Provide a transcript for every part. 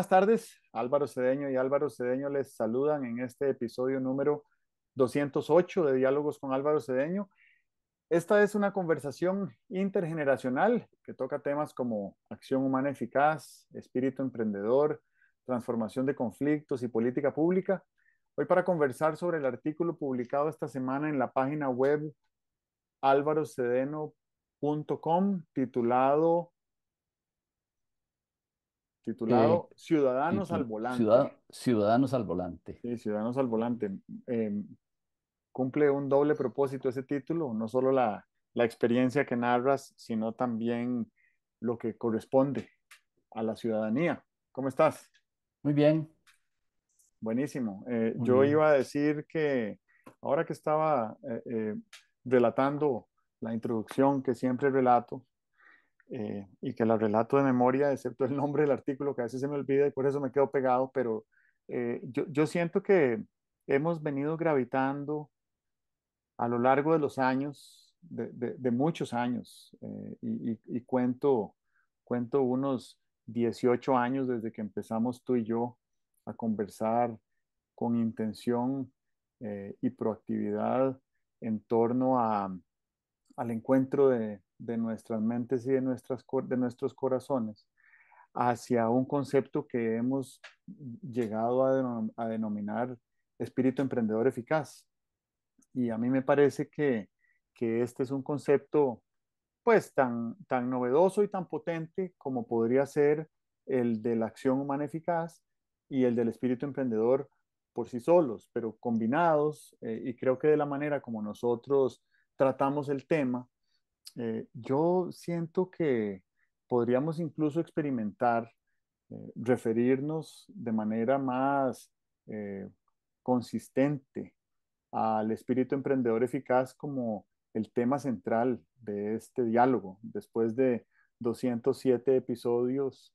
Buenas tardes, Álvaro Cedeño y Álvaro Cedeño les saludan en este episodio número 208 de Diálogos con Álvaro Cedeño. Esta es una conversación intergeneracional que toca temas como acción humana eficaz, espíritu emprendedor, transformación de conflictos y política pública. Hoy para conversar sobre el artículo publicado esta semana en la página web álvarocedeno.com titulado titulado Ciudadanos al Volante. Ciudadanos al Volante. Sí, Ciudadanos al Volante. Em, cumple un doble propósito ese título, no solo la, experiencia que narras, sino también lo que corresponde a la ciudadanía. ¿Cómo estás? Muy bien. Buenísimo. Eh, yo iba a decir que ahora que estaba eh, eh, relatando la introducción que siempre relato, eh, y que la relato de memoria, excepto el nombre del artículo que a veces se me olvida y por eso me quedo pegado, pero eh, yo, yo, siento que hemos venido gravitando a lo largo de los años, de, de, muchos años, eh, y, y, cuento, cuento unos 18 años desde que empezamos tú y yo a conversar con intención y proactividad en torno a, al encuentro de, de nuestras mentes y de, nuestras, de nuestros corazones hacia un concepto que hemos llegado a, denominar espíritu emprendedor eficaz. Y a mí me parece que, este es un concepto pues tan, tan novedoso y tan potente como podría ser el de la acción humana eficaz y el del espíritu emprendedor por sí solos, pero combinados, eh, y creo que de la manera como nosotros tratamos el tema, eh, yo siento que podríamos incluso experimentar, eh, referirnos de manera más eh, consistente al espíritu emprendedor eficaz como el tema central de este diálogo. Después de 207 episodios,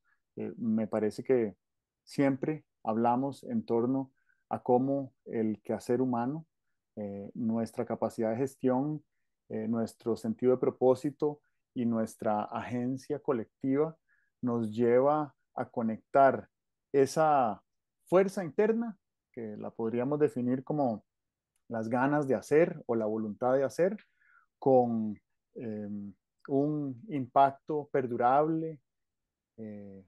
me parece que siempre hablamos en torno a cómo el quehacer humano, nuestra capacidad de gestión, eh, nuestro sentido de propósito y nuestra agencia colectiva nos lleva a conectar esa fuerza interna, que la podríamos definir como las ganas de hacer o la voluntad de hacer, con em, un impacto perdurable eh,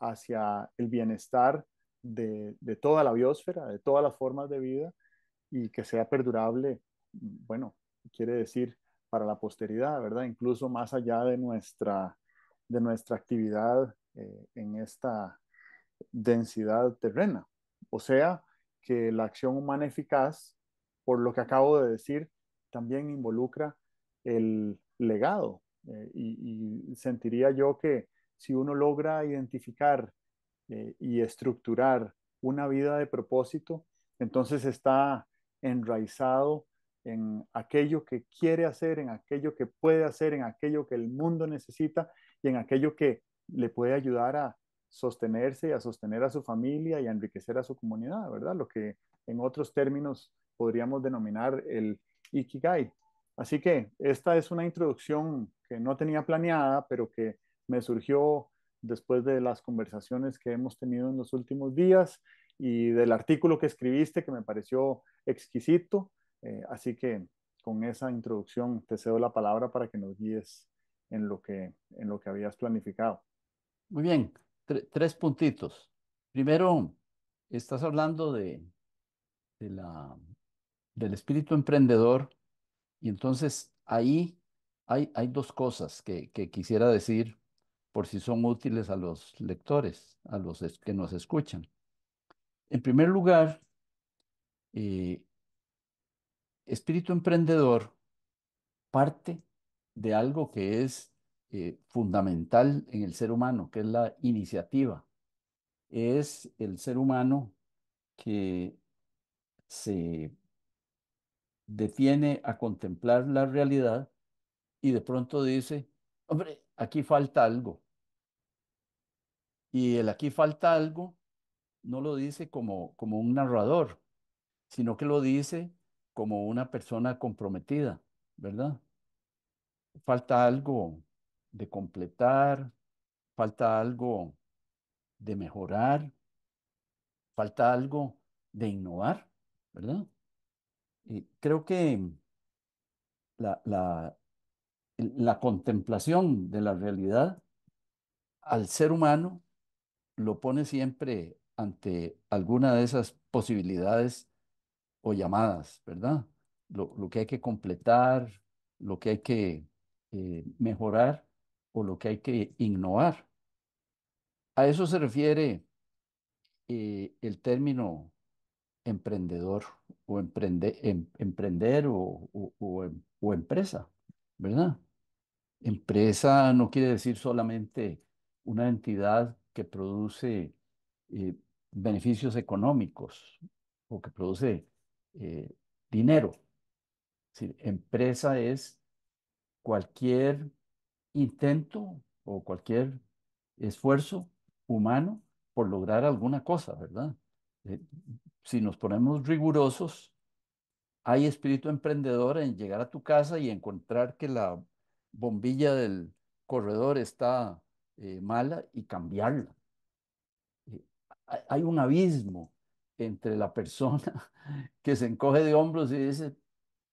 hacia el bienestar de, de, toda la biosfera, de todas las formas de vida y que sea perdurable, bueno, quiere decir para la posteridad, ¿verdad? Incluso más allá de nuestra, de nuestra actividad eh, en esta densidad terrena. O sea, que la acción humana eficaz, por lo que acabo de decir, también involucra el legado. Eh, y, sentiría yo que si uno logra identificar eh, y estructurar una vida de propósito, entonces está enraizado en aquello que quiere hacer, en aquello que puede hacer, en aquello que el mundo necesita y en aquello que le puede ayudar a sostenerse y a sostener a su familia y a enriquecer a su comunidad, ¿verdad? Lo que en otros términos podríamos denominar el Ikigai. Así que esta es una introducción que no tenía planeada, pero que me surgió después de las conversaciones que hemos tenido en los últimos días y del artículo que escribiste que me pareció exquisito eh, así que con esa introducción te cedo la palabra para que nos guíes en lo que, en lo que habías planificado. Muy bien, tres puntitos. Primero, estás hablando de, de la, del espíritu emprendedor y entonces ahí hay, hay dos cosas que, que quisiera decir por si son útiles a los lectores, a los que nos escuchan. En primer lugar, eh, espíritu emprendedor parte de algo que es eh, fundamental en el ser humano, que es la iniciativa. Es el ser humano que se detiene a contemplar la realidad y de pronto dice, hombre, aquí falta algo. Y el aquí falta algo no lo dice como, como un narrador, sino que lo dice como una persona comprometida, ¿verdad? Falta algo de completar, falta algo de mejorar, falta algo de innovar, ¿verdad? Y creo que la, la, contemplación de la realidad al ser humano lo pone siempre ante alguna de esas posibilidades o llamadas, ¿verdad? Lo, que hay que completar, lo que hay que eh, mejorar o lo que hay que innovar. A eso se refiere eh, el término emprendedor o em-, emprender em-, o, empresa, ¿verdad? Empresa no quiere decir solamente una entidad que produce eh, beneficios económicos o que produce eh, dinero. Es empresa es cualquier intento o cualquier esfuerzo humano por lograr alguna cosa, ¿verdad? Eh, si nos ponemos rigurosos, hay espíritu emprendedor en llegar a tu casa y encontrar que la bombilla del corredor está eh, mala y cambiarla. hay un abismo entre la persona que se encoge de hombros y dice,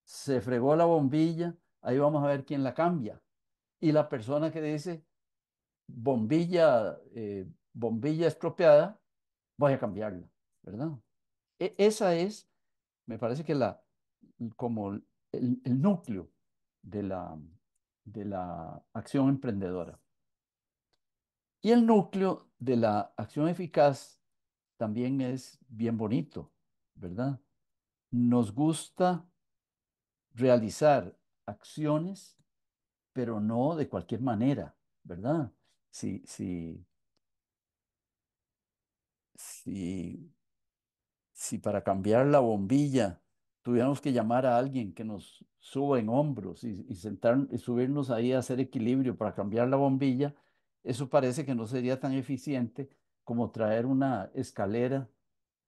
se fregó la bombilla, ahí vamos a ver quién la cambia. Y la persona que dice, bombilla, eh, bombilla estropeada, voy a cambiarla, ¿verdad? E-, esa es, me parece que la, como el, el núcleo de la, de la acción emprendedora. Y el núcleo de la acción eficaz también es bien bonito, ¿verdad? Nos gusta realizar acciones, pero no de cualquier manera, ¿verdad? Si, si, si, si para cambiar la bombilla tuviéramos que llamar a alguien que nos suba en hombros y, y, sentar, y subirnos ahí a hacer equilibrio para cambiar la bombilla, eso parece que no sería tan eficiente como traer una escalera,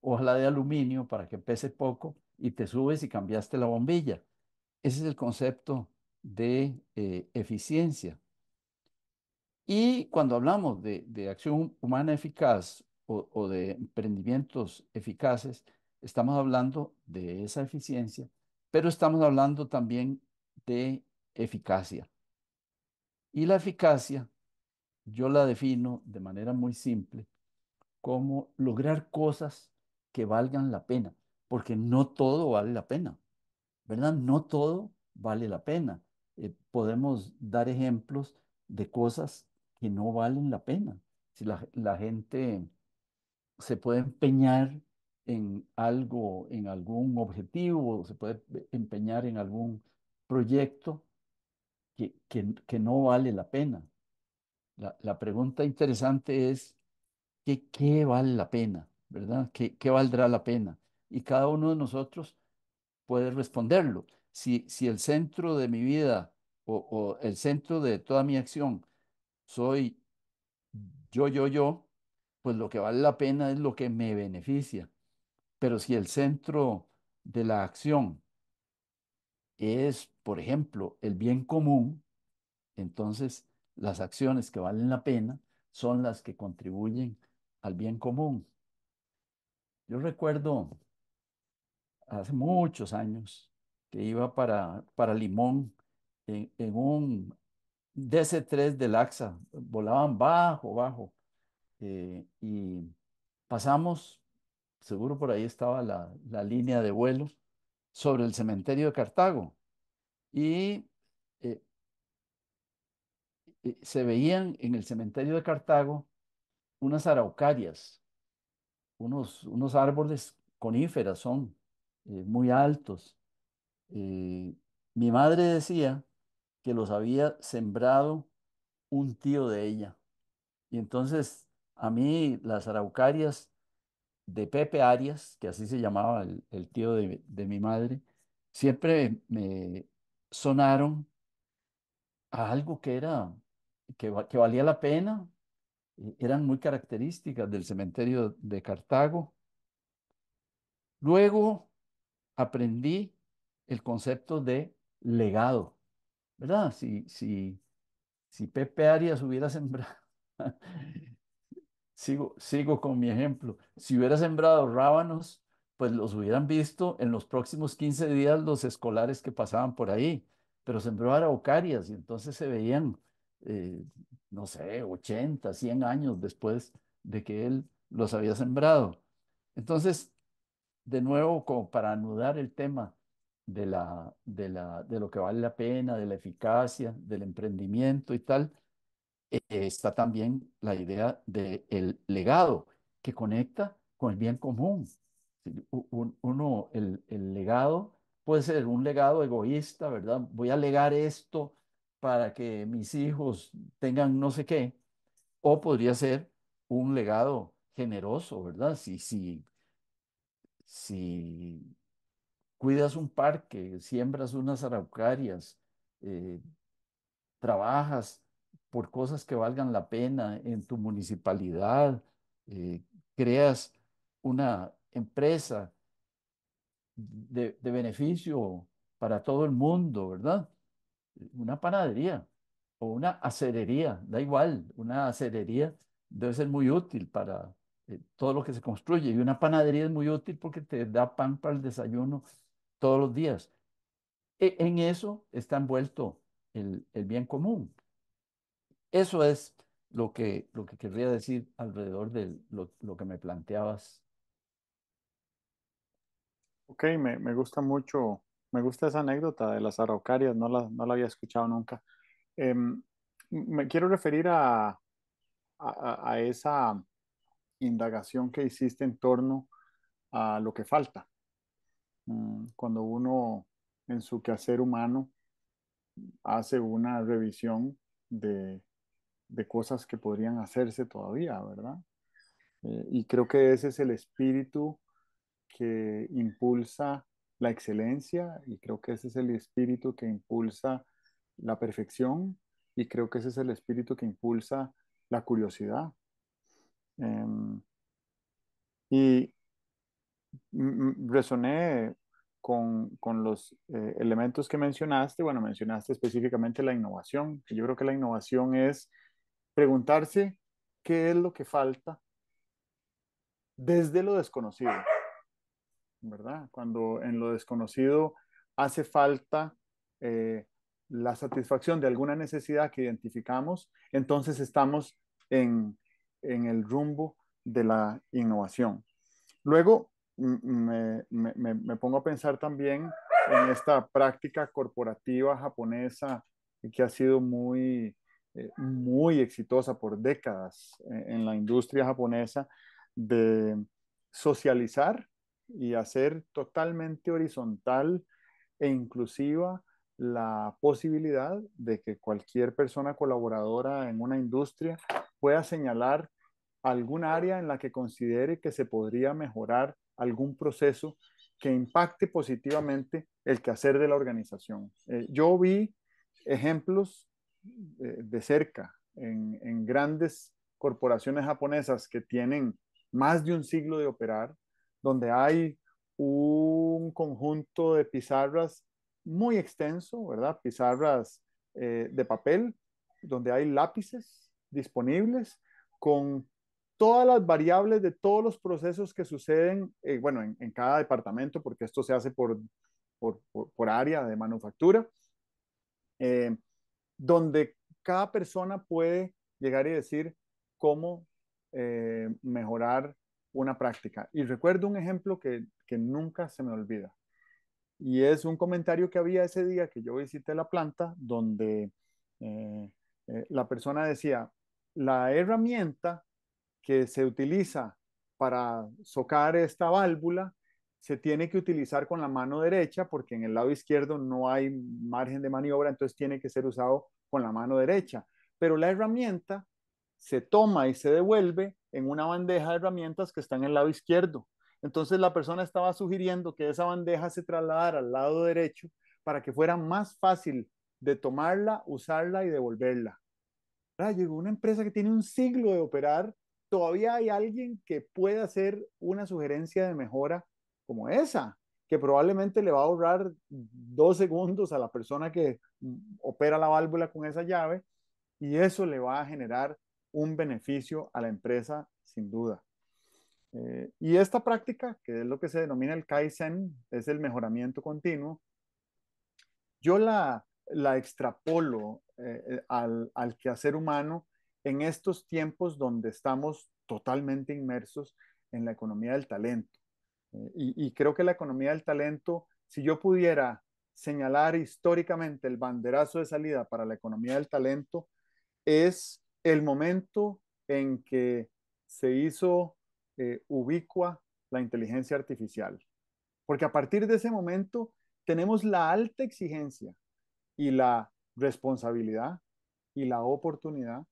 ojalá de aluminio para que pese poco, y te subes y cambiaste la bombilla. Ese es el concepto de eh, eficiencia. Y cuando hablamos de, acción humana eficaz o, de emprendimientos eficaces, estamos hablando de esa eficiencia, pero estamos hablando también de eficacia. Y la eficacia yo la defino de manera muy simple cómo lograr cosas que valgan la pena, porque no todo vale la pena, ¿verdad? No todo vale la pena. Eh, podemos dar ejemplos de cosas que no valen la pena. Si la, gente se puede empeñar en algo, en algún objetivo, se puede empeñar en algún proyecto que, que, no vale la pena. la pregunta interesante es, ¿qué, vale la pena? ¿Verdad? ¿Qué, valdrá la pena? Y cada uno de nosotros puede responderlo. Si, si el centro de mi vida o, o el centro de toda mi acción soy yo, yo, yo, pues lo que vale la pena es lo que me beneficia. Pero si el centro de la acción es, por ejemplo, el bien común, entonces las acciones que valen la pena son las que contribuyen al bien común. Yo recuerdo hace muchos años que iba para, para Limón en, un DC-3 de AXA, volaban bajo, bajo, eh, y pasamos, seguro por ahí estaba la, línea de vuelo, sobre el cementerio de Cartago, y eh, se veían en el cementerio de Cartago unas araucarias, unos, unos árboles coníferas son, eh, muy altos. Eh, mi madre decía que los había sembrado un tío de ella. Y entonces a mí las araucarias de Pepe Arias, que así se llamaba el, tío de, mi madre, siempre me sonaron a algo que era, que valía la pena eran muy características del cementerio de Cartago. Luego aprendí el concepto de legado, ¿verdad? Si, si, Pepe Arias hubiera sembrado, sigo, sigo con mi ejemplo, si hubiera sembrado rábanos, pues los hubieran visto en los próximos 15 días los escolares que pasaban por ahí, pero sembró araucarias y entonces se veían eh, no sé, 80, 100 años después de que él los había sembrado. Entonces, de nuevo, como para anudar el tema de, la, de, la, de lo que vale la pena, de la eficacia, del emprendimiento y tal, eh, está también la idea del legado que conecta con el bien común. Uno, el, el legado puede ser un legado egoísta, ¿verdad? Voy a legar esto para que mis hijos tengan no sé qué, o podría ser un legado generoso, ¿verdad? Si, si, si cuidas un parque, siembras unas araucarias, eh, trabajas por cosas que valgan la pena en tu municipalidad, eh, creas una empresa de beneficio para todo el mundo, ¿verdad? una panadería o una acerería, da igual, una acerería debe ser muy útil para eh, todo lo que se construye y una panadería es muy útil porque te da pan para el desayuno todos los días. E, en eso está envuelto el, bien común. Eso es lo que, lo que querría decir alrededor de lo, que me planteabas. Ok, me gusta mucho me gusta esa anécdota de las araucarias, no la, no la había escuchado nunca. Em, me quiero referir a, a, esa indagación que hiciste en torno a lo que falta. Mm, cuando uno en su quehacer humano hace una revisión de, cosas que podrían hacerse todavía, ¿verdad? Eh, y creo que ese es el espíritu que impulsa la excelencia y creo que ese es el espíritu que impulsa la perfección y creo que ese es el espíritu que impulsa la curiosidad. Em, y resoné con, los eh, elementos que mencionaste, bueno, mencionaste específicamente la innovación, yo creo que la innovación es preguntarse qué es lo que falta desde lo desconocido. ¿verdad? Cuando en lo desconocido hace falta eh, la satisfacción de alguna necesidad que identificamos, entonces estamos en, el rumbo de la innovación. Luego me, pongo a pensar también en esta práctica corporativa japonesa que ha sido muy, eh, muy exitosa por décadas eh, en la industria japonesa de socializar y hacer totalmente horizontal e inclusiva la posibilidad de que cualquier persona colaboradora en una industria pueda señalar algún área en la que considere que se podría mejorar algún proceso que impacte positivamente el quehacer de la organización. Eh, yo vi ejemplos eh, de cerca en grandes corporaciones japonesas que tienen más de un siglo de operar, donde hay un conjunto de pizarras muy extenso, ¿verdad? Pizarras eh, de papel, donde hay lápices disponibles con todas las variables de todos los procesos que suceden, eh, bueno, en, cada departamento, porque esto se hace por, por, área de manufactura, eh, donde cada persona puede llegar y decir cómo mejorar una práctica. Y recuerdo un ejemplo que, nunca se me olvida. Y es un comentario que había ese día que yo visité la planta, donde eh, eh, la persona decía, la herramienta que se utiliza para socar esta válvula se tiene que utilizar con la mano derecha porque en el lado izquierdo no hay margen de maniobra, entonces tiene que ser usado con la mano derecha. Pero la herramienta se toma y se devuelve en una bandeja de herramientas que está en el lado izquierdo. Entonces la persona estaba sugiriendo que esa bandeja se trasladara al lado derecho para que fuera más fácil de tomarla, usarla y devolverla. Ah, llegó una empresa que tiene un siglo de operar, todavía hay alguien que puede hacer una sugerencia de mejora como esa, que probablemente le va a ahorrar dos segundos a la persona que opera la válvula con esa llave y eso le va a generar un beneficio a la empresa, sin duda. Eh, y esta práctica, que es lo que se denomina el Kaizen, es el mejoramiento continuo, yo la, la extrapolo eh, eh, al, al quehacer humano en estos tiempos donde estamos totalmente inmersos en la economía del talento. y, y, creo que la economía del talento, si yo pudiera señalar históricamente el banderazo de salida para la economía del talento, es el momento en que se hizo eh, ubicua la inteligencia artificial. Porque a partir de ese momento tenemos la alta exigencia y la responsabilidad y la oportunidad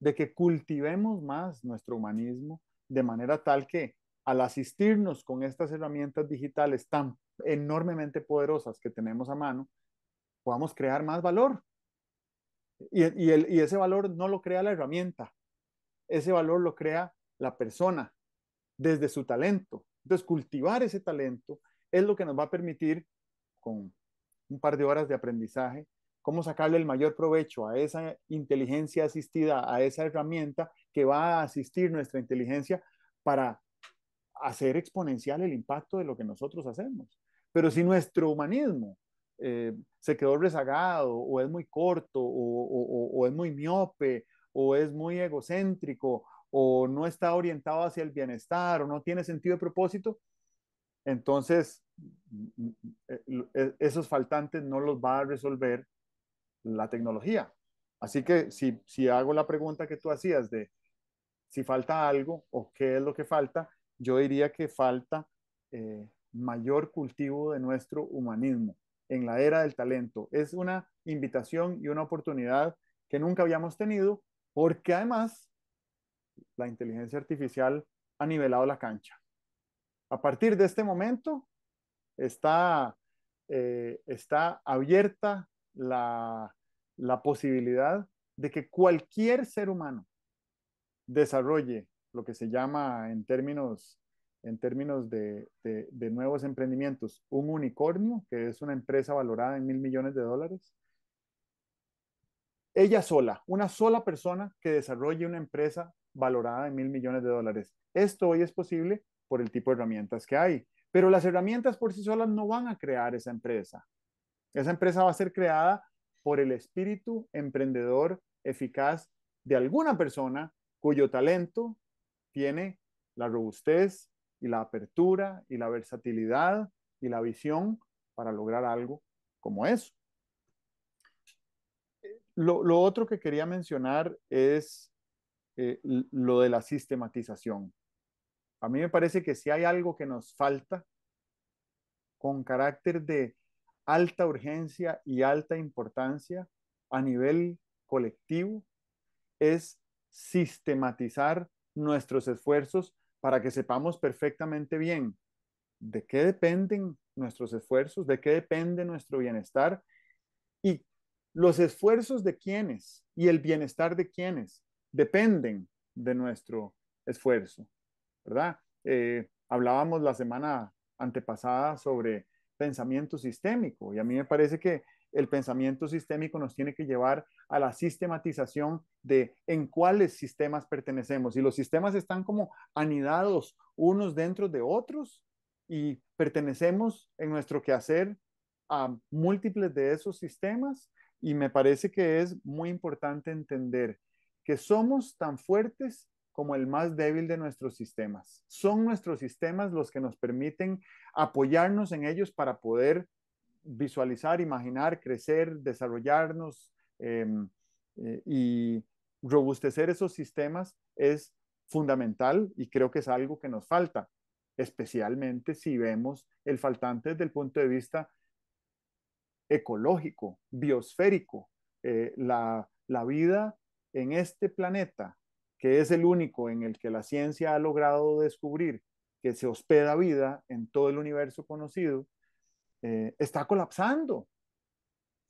de que cultivemos más nuestro humanismo de manera tal que al asistirnos con estas herramientas digitales tan enormemente poderosas que tenemos a mano, podamos crear más valor y, ese valor no lo crea la herramienta, ese valor lo crea la persona desde su talento. Entonces, cultivar ese talento es lo que nos va a permitir, con un par de horas de aprendizaje, cómo sacarle el mayor provecho a esa inteligencia asistida, a esa herramienta que va a asistir nuestra inteligencia para hacer exponencial el impacto de lo que nosotros hacemos. Pero si nuestro humanismo eh, se quedó rezagado o es muy corto o, es muy miope o es muy egocéntrico o no está orientado hacia el bienestar o no tiene sentido de propósito, entonces mm, mm, eh, esos faltantes no los va a resolver la tecnología. Así que si, hago la pregunta que tú hacías de si falta algo o qué es lo que falta, yo diría que falta eh, mayor cultivo de nuestro humanismo en la era del talento. Es una invitación y una oportunidad que nunca habíamos tenido porque además la inteligencia artificial ha nivelado la cancha. A partir de este momento está, eh, está abierta la, la posibilidad de que cualquier ser humano desarrolle lo que se llama en términos en términos de, nuevos emprendimientos. Un unicornio, que es una empresa valorada en mil millones de dólares. Ella sola, una sola persona que desarrolle una empresa valorada en mil millones de dólares. Esto hoy es posible por el tipo de herramientas que hay, pero las herramientas por sí solas no van a crear esa empresa. Esa empresa va a ser creada por el espíritu emprendedor eficaz de alguna persona cuyo talento tiene la robustez, y la apertura y la versatilidad y la visión para lograr algo como eso. Lo, otro que quería mencionar es eh, lo de la sistematización. A mí me parece que si hay algo que nos falta con carácter de alta urgencia y alta importancia a nivel colectivo, es sistematizar nuestros esfuerzos para que sepamos perfectamente bien de qué dependen nuestros esfuerzos, de qué depende nuestro bienestar y los esfuerzos de quienes y el bienestar de quienes dependen de nuestro esfuerzo, ¿verdad? Eh, hablábamos la semana antepasada sobre pensamiento sistémico y a mí me parece que el pensamiento sistémico nos tiene que llevar a la sistematización de en cuáles sistemas pertenecemos. Y los sistemas están como anidados unos dentro de otros y pertenecemos en nuestro quehacer a múltiples de esos sistemas y me parece que es muy importante entender que somos tan fuertes como el más débil de nuestros sistemas. Son nuestros sistemas los que nos permiten apoyarnos en ellos para poder visualizar, imaginar, crecer, desarrollarnos em, eh, y robustecer esos sistemas es fundamental y creo que es algo que nos falta, especialmente si vemos el faltante desde el punto de vista ecológico, biosférico. Eh, la vida en este planeta, que es el único en el que la ciencia ha logrado descubrir que se hospeda vida en todo el universo conocido, eh, está colapsando.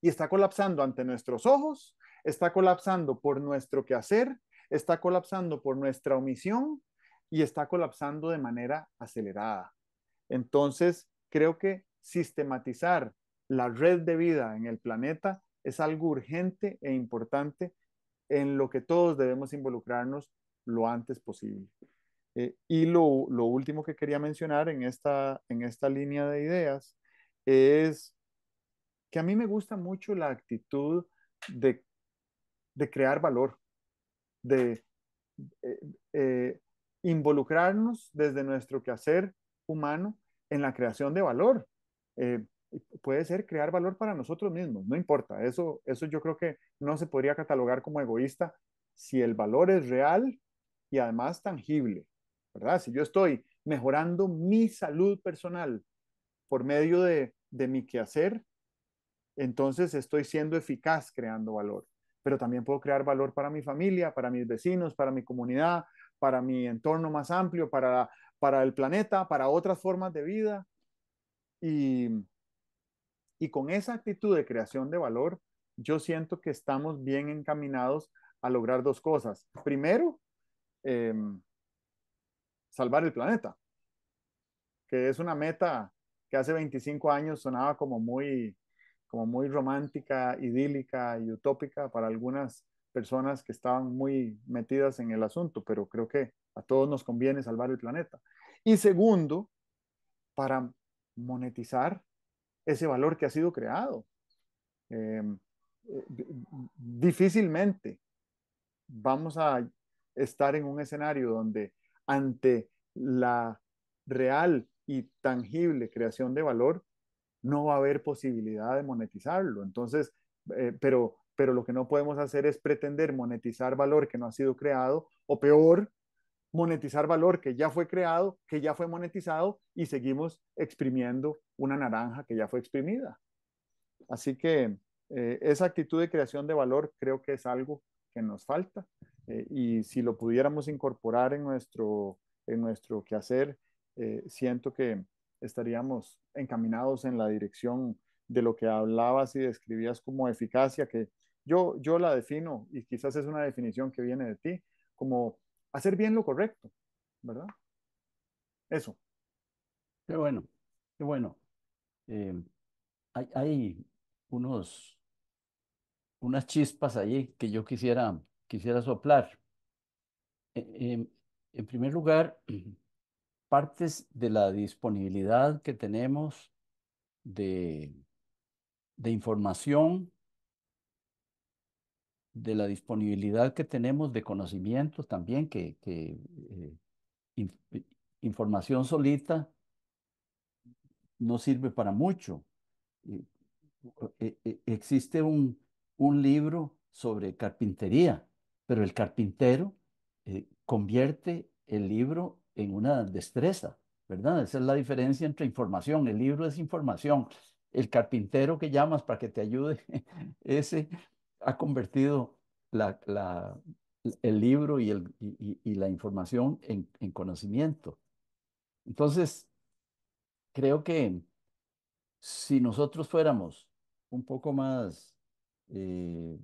Y está colapsando ante nuestros ojos, está colapsando por nuestro quehacer, está colapsando por nuestra omisión y está colapsando de manera acelerada. Entonces, creo que sistematizar la red de vida en el planeta es algo urgente e importante en lo que todos debemos involucrarnos lo antes posible. Eh, y lo, lo, último que quería mencionar en esta, en esta línea de ideas es que a mí me gusta mucho la actitud de, crear valor, de eh, eh, involucrarnos desde nuestro quehacer humano en la creación de valor. Eh, puede ser crear valor para nosotros mismos, no importa, eso, eso yo creo que no se podría catalogar como egoísta si el valor es real y además tangible, ¿verdad? Si yo estoy mejorando mi salud personal por medio de de mi quehacer, entonces estoy siendo eficaz creando valor. Pero también puedo crear valor para mi familia, para mis vecinos, para mi comunidad, para mi entorno más amplio, para, para el planeta, para otras formas de vida. Y, con esa actitud de creación de valor, yo siento que estamos bien encaminados a lograr dos cosas. Primero, em, salvar el planeta, que es una meta que hace 25 años sonaba como muy, como muy romántica, idílica y utópica para algunas personas que estaban muy metidas en el asunto, pero creo que a todos nos conviene salvar el planeta. Y segundo, para monetizar ese valor que ha sido creado. Em, eh, difícilmente vamos a estar en un escenario donde ante la real y tangible creación de valor, no va a haber posibilidad de monetizarlo. Entonces, eh, pero, pero lo que no podemos hacer es pretender monetizar valor que no ha sido creado o peor, monetizar valor que ya fue creado, que ya fue monetizado y seguimos exprimiendo una naranja que ya fue exprimida. Así que eh, esa actitud de creación de valor creo que es algo que nos falta eh, y si lo pudiéramos incorporar en nuestro, en nuestro quehacer eh, siento que estaríamos encaminados en la dirección de lo que hablabas y describías como eficacia, que yo, yo la defino, y quizás es una definición que viene de ti, como hacer bien lo correcto, ¿verdad? Eso. Qué bueno, qué bueno. Eh, hay, hay unos, unas chispas allí que yo quisiera, quisiera soplar. Eh, en primer lugar, partes de la disponibilidad que tenemos de, información, de la disponibilidad que tenemos de conocimientos también, que, eh, eh, información solita no sirve para mucho. E, e, existe un, un libro sobre carpintería, pero el carpintero eh, convierte el libro en una destreza, ¿verdad? Esa es la diferencia entre información. El libro es información. El carpintero que llamas para que te ayude, ese ha convertido el libro y, la información en, conocimiento. Entonces, creo que si nosotros fuéramos un poco más, eh,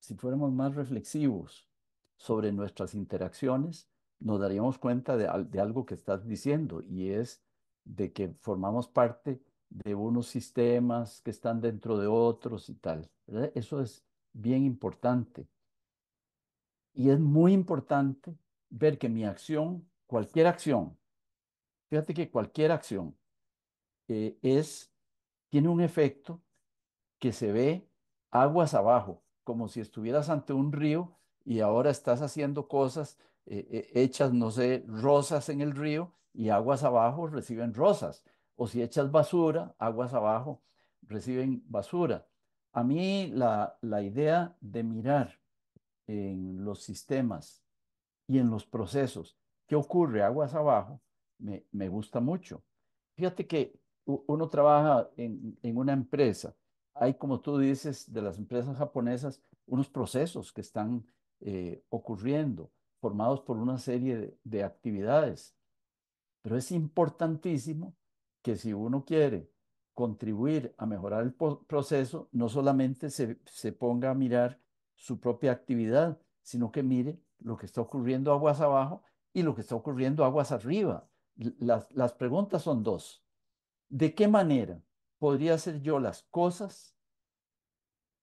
si fuéramos más reflexivos sobre nuestras interacciones, nos daríamos cuenta de, algo que estás diciendo y es de que formamos parte de unos sistemas que están dentro de otros y tal. Eso es bien importante. Y es muy importante ver que mi acción, cualquier acción, fíjate que cualquier acción eh, es, tiene un efecto que se ve aguas abajo, como si estuvieras ante un río y ahora estás haciendo cosas eh, eh, echas, no sé, rosas en el río y aguas abajo reciben rosas. O si echas basura, aguas abajo reciben basura. A mí la, idea de mirar en los sistemas y en los procesos qué ocurre aguas abajo me, gusta mucho. Fíjate que uno trabaja en, una empresa hay, como tú dices, de las empresas japonesas, unos procesos que están eh, ocurriendo formados por una serie de, actividades. Pero es importantísimo que si uno quiere contribuir a mejorar el proceso, no solamente se, ponga a mirar su propia actividad, sino que mire lo que está ocurriendo aguas abajo y lo que está ocurriendo aguas arriba. Las, las preguntas son dos. ¿De qué manera podría hacer yo las cosas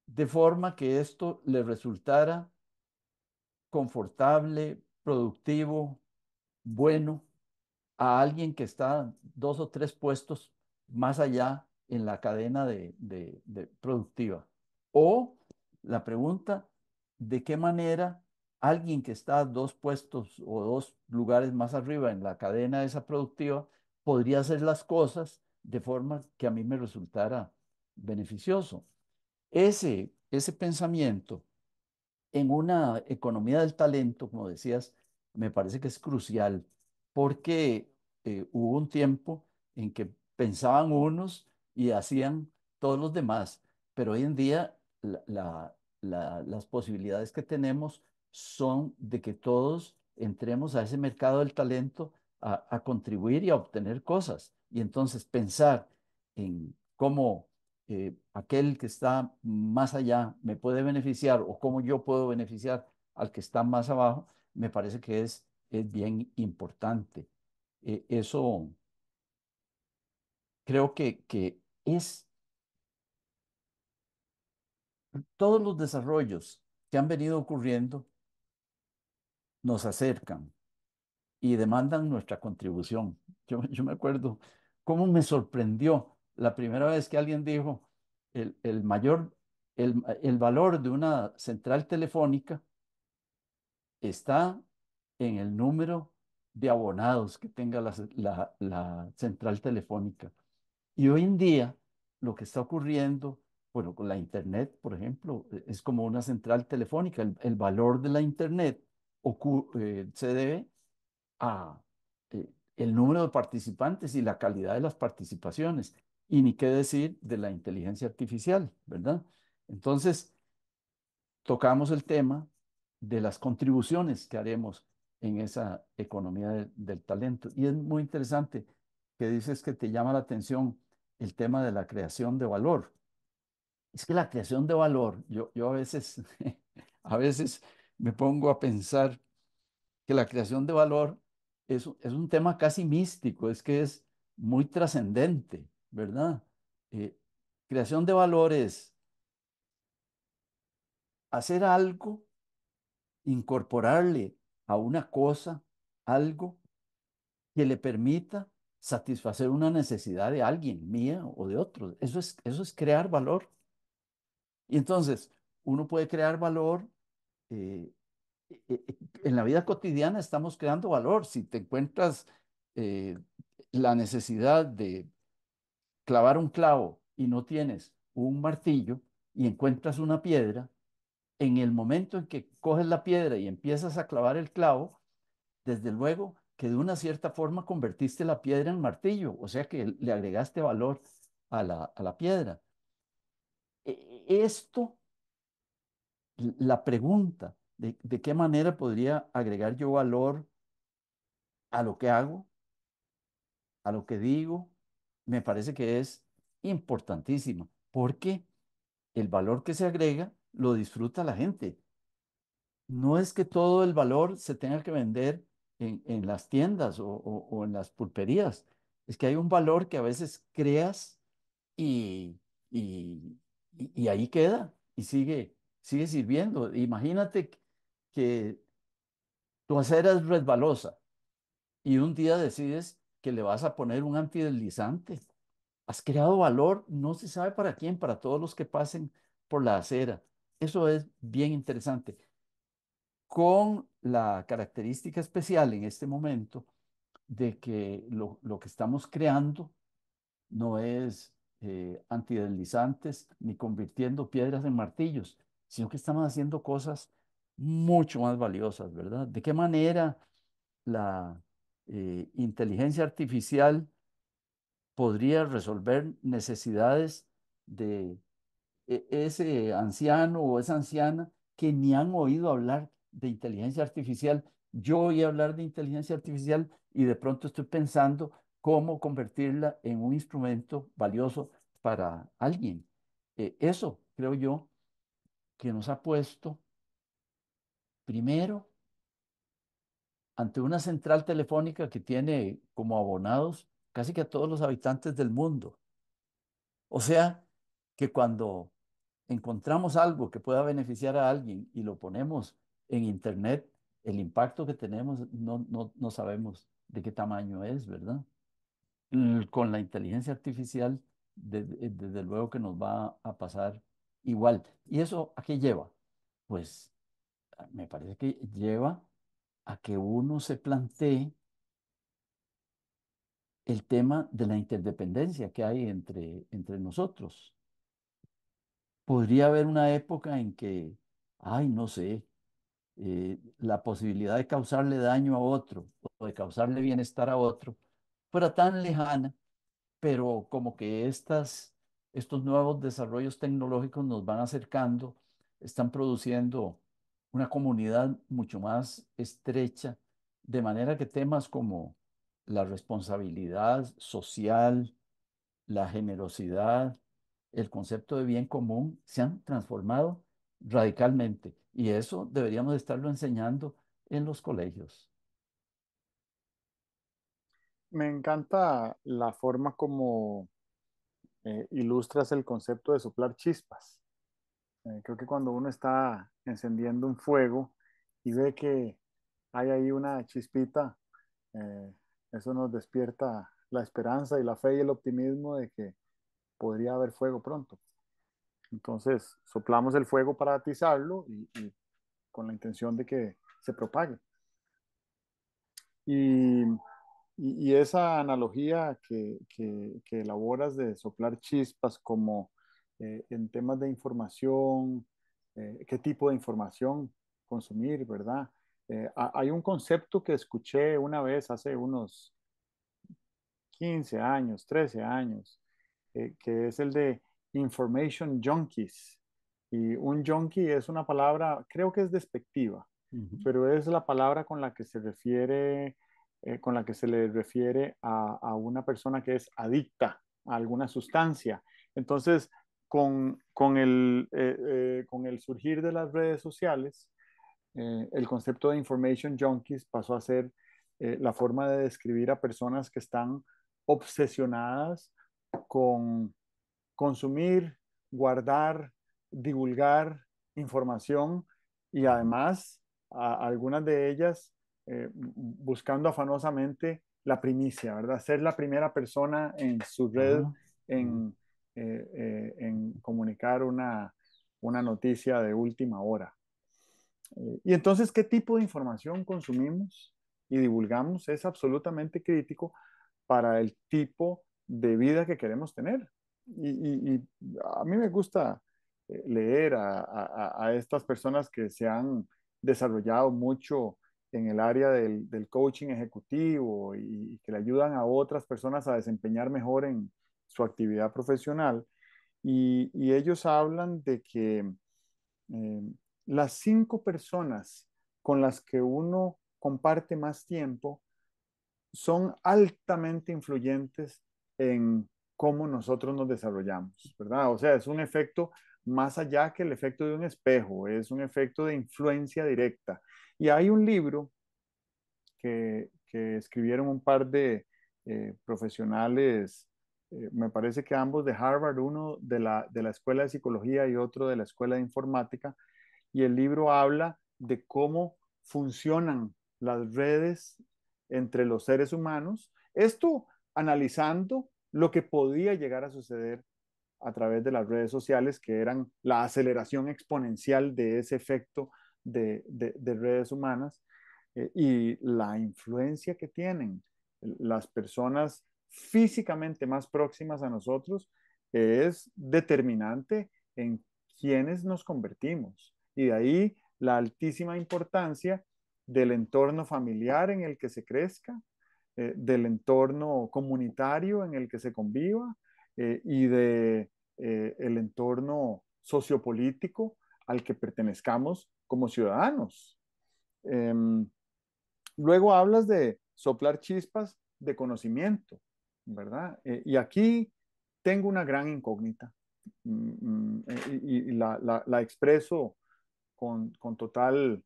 de forma que esto le resultara confortable, productivo, bueno, a alguien que está dos o tres puestos más allá en la cadena de, productiva. O la pregunta, ¿de qué manera alguien que está dos puestos o dos lugares más arriba en la cadena de esa productiva podría hacer las cosas de forma que a mí me resultara beneficioso? Ese, ese pensamiento en una economía del talento, como decías, me parece que es crucial, porque eh, hubo un tiempo en que pensaban unos y hacían todos los demás, pero hoy en día las posibilidades que tenemos son de que todos entremos a ese mercado del talento a contribuir y a obtener cosas. Y entonces pensar en cómo eh, aquel que está más allá me puede beneficiar o cómo yo puedo beneficiar al que está más abajo, me parece que es, es bien importante. Eh, eso creo que, es todos los desarrollos que han venido ocurriendo nos acercan y demandan nuestra contribución. Yo, yo me acuerdo cómo me sorprendió la primera vez que alguien dijo el, mayor, el, valor de una central telefónica está en el número de abonados que tenga la, central telefónica. Y hoy en día, lo que está ocurriendo, bueno, con la Internet, por ejemplo, e, es como una central telefónica. El, valor de la Internet eh, se debe a eh, el número de participantes y la calidad de las participaciones. Y ni qué decir de la inteligencia artificial, ¿verdad? Entonces, tocamos el tema de las contribuciones que haremos en esa economía del talento. Y es muy interesante que dices que te llama la atención el tema de la creación de valor. Es que la creación de valor, yo, yo a veces, a veces me pongo a pensar que la creación de valor es, es un tema casi místico, es que es muy trascendente. ¿verdad? Eh, creación de valores, hacer algo, incorporarle a una cosa algo que le permita satisfacer una necesidad de alguien, mía o de otro. Eso es, eso es crear valor. Y entonces, uno puede crear valor. Eh, eh, en la vida cotidiana estamos creando valor. Si te encuentras la necesidad de clavar un clavo y no tienes un martillo y encuentras una piedra, en el momento en que coges la piedra y empiezas a clavar el clavo, desde luego que de una cierta forma convertiste la piedra en martillo, o sea que le agregaste valor a la, piedra. E, e, esto, la pregunta de qué manera podría agregar yo valor a lo que hago, a lo que digo, me parece que es importantísimo, porque el valor que se agrega lo disfruta la gente. No es que todo el valor se tenga que vender en, las tiendas o, en las pulperías, es que hay un valor que a veces creas y, ahí queda y sigue, sigue sirviendo. Imagínate que tu acera es resbalosa y un día decides que le vas a poner un antideslizante. Has creado valor, no se sabe para quién, para todos los que pasen por la acera. Eso es bien interesante. Con la característica especial en este momento de que lo, que estamos creando no es eh, antideslizantes ni convirtiendo piedras en martillos, sino que estamos haciendo cosas mucho más valiosas, ¿verdad? ¿De qué manera la eh, inteligencia artificial podría resolver necesidades de e, ese anciano o esa anciana que ni han oído hablar de inteligencia artificial. Yo oí hablar de inteligencia artificial y de pronto estoy pensando cómo convertirla en un instrumento valioso para alguien. Eh, eso creo yo que nos ha puesto primero ante una central telefónica que tiene como abonados casi que a todos los habitantes del mundo. O sea, que cuando encontramos algo que pueda beneficiar a alguien y lo ponemos en Internet, el impacto que tenemos no, no, sabemos de qué tamaño es, ¿verdad? Con la inteligencia artificial, desde, desde luego que nos va a pasar igual. ¿Y eso a qué lleva? Pues me parece que lleva a que uno se plantee el tema de la interdependencia que hay entre, entre nosotros. Podría haber una época en que, ay, no sé, eh, la posibilidad de causarle daño a otro o de causarle bienestar a otro fuera tan lejana, pero como que estas, estos nuevos desarrollos tecnológicos nos van acercando, están produciendo una comunidad mucho más estrecha, de manera que temas como la responsabilidad social, la generosidad, el concepto de bien común se han transformado radicalmente y eso deberíamos estarlo enseñando en los colegios. Me encanta la forma como eh, ilustras el concepto de soplar chispas. Eh, creo que cuando uno está encendiendo un fuego y ve que hay ahí una chispita, eh, eso nos despierta la esperanza y la fe y el optimismo de que podría haber fuego pronto. Entonces soplamos el fuego para atizarlo y, con la intención de que se propague. Y, esa analogía que, elaboras de soplar chispas como eh, en temas de información, eh, qué tipo de información consumir, ¿verdad? Eh, hay un concepto que escuché una vez hace unos 15 años, 13 años, eh, que es el de information junkies. Y un junkie es una palabra, creo que es despectiva, pero es la palabra con la que se refiere, con la que se le refiere a, a, una persona que es adicta a alguna sustancia. Entonces, con, con, el, eh, eh, con el surgir de las redes sociales, eh, el concepto de information junkies pasó a ser la forma de describir a personas que están obsesionadas con consumir, guardar, divulgar información y además algunas de ellas buscando afanosamente la primicia, ¿verdad? Ser la primera persona en su red, en eh, eh, en comunicar una, noticia de última hora. Eh, y entonces, ¿qué tipo de información consumimos y divulgamos? Es absolutamente crítico para el tipo de vida que queremos tener. Y, a mí me gusta leer a, estas personas que se han desarrollado mucho en el área del, coaching ejecutivo y, que le ayudan a otras personas a desempeñar mejor en, su actividad profesional, y, ellos hablan de que eh, las cinco personas con las que uno comparte más tiempo son altamente influyentes en cómo nosotros nos desarrollamos, ¿verdad? O sea, es un efecto más allá que el efecto de un espejo, es un efecto de influencia directa. Y hay un libro que, escribieron un par de eh, profesionales eh, me parece que ambos de Harvard, uno de la, Escuela de Psicología y otro de la Escuela de Informática, y el libro habla de cómo funcionan las redes entre los seres humanos, esto analizando lo que podía llegar a suceder a través de las redes sociales, que eran la aceleración exponencial de ese efecto de, redes humanas eh, y la influencia que tienen las personas físicamente más próximas a nosotros es determinante en quienes nos convertimos. Y de ahí la altísima importancia del entorno familiar en el que se crezca, eh, del entorno comunitario en el que se conviva eh, y de eh, el entorno sociopolítico al que pertenezcamos como ciudadanos. Em, luego hablas de soplar chispas de conocimiento. ¿verdad? Eh, y aquí tengo una gran incógnita mm, mm, eh, y, la, la, expreso con, con, total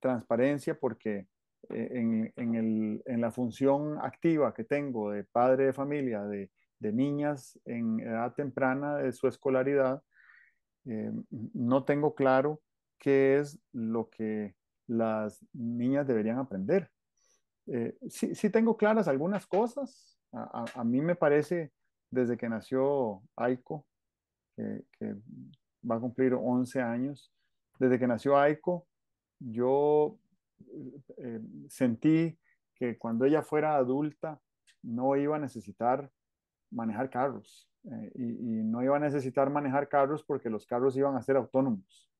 transparencia porque eh, en, en, el, en, la función activa que tengo de padre de familia, de, de niñas en edad temprana de su escolaridad, no tengo claro qué es lo que las niñas deberían aprender. sí, sí, tengo claras algunas cosas, a, mí me parece, desde que nació Aiko, que, va a cumplir 11 años, desde que nació Aiko, yo eh, sentí que cuando ella fuera adulta no iba a necesitar manejar carros eh, y, no iba a necesitar manejar carros porque los carros iban a ser autónomos.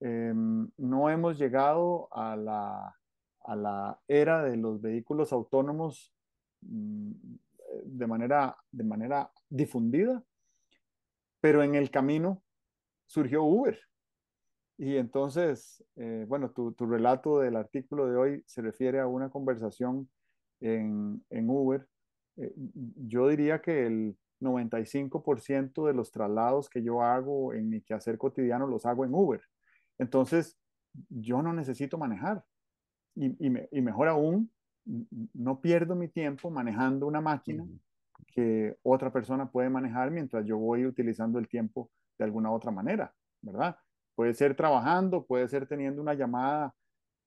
Em, no hemos llegado a la, a la era de los vehículos autónomos Mm, de manera, de manera difundida, pero en el camino surgió Uber. Y entonces, eh, bueno, tu, relato del artículo de hoy se refiere a una conversación en, en Uber. Eh, yo diría que el 95% de los traslados que yo hago en mi quehacer cotidiano los hago en Uber. Entonces, yo no necesito manejar. Y, y mejor aún, no pierdo mi tiempo manejando una máquina que otra persona puede manejar mientras yo voy utilizando el tiempo de alguna otra manera, ¿verdad? Puede ser trabajando, puede ser teniendo una llamada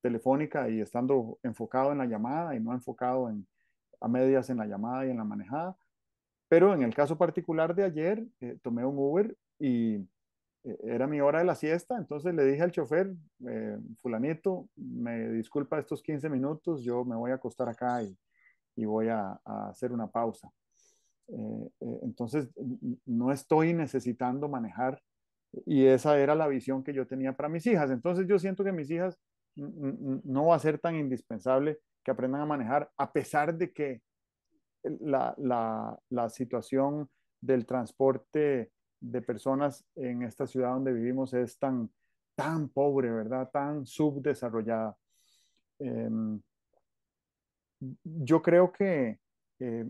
telefónica y estando enfocado en la llamada y no enfocado en, a medias en la llamada y en la manejada. Pero en el caso particular de ayer, eh, tomé un Uber y eh, era mi hora de la siesta, entonces le dije al chofer, eh, fulanito, me disculpa estos 15 minutos, yo me voy a acostar acá y, y voy a, hacer una pausa. Eh, entonces, no estoy necesitando manejar y esa era la visión que yo tenía para mis hijas. Entonces, yo siento que mis hijas no va a ser tan indispensable que aprendan a manejar, a pesar de que la situación del transporte de personas en esta ciudad donde vivimos es tan, tan pobre, ¿verdad? Tan subdesarrollada. Em, yo creo que eh,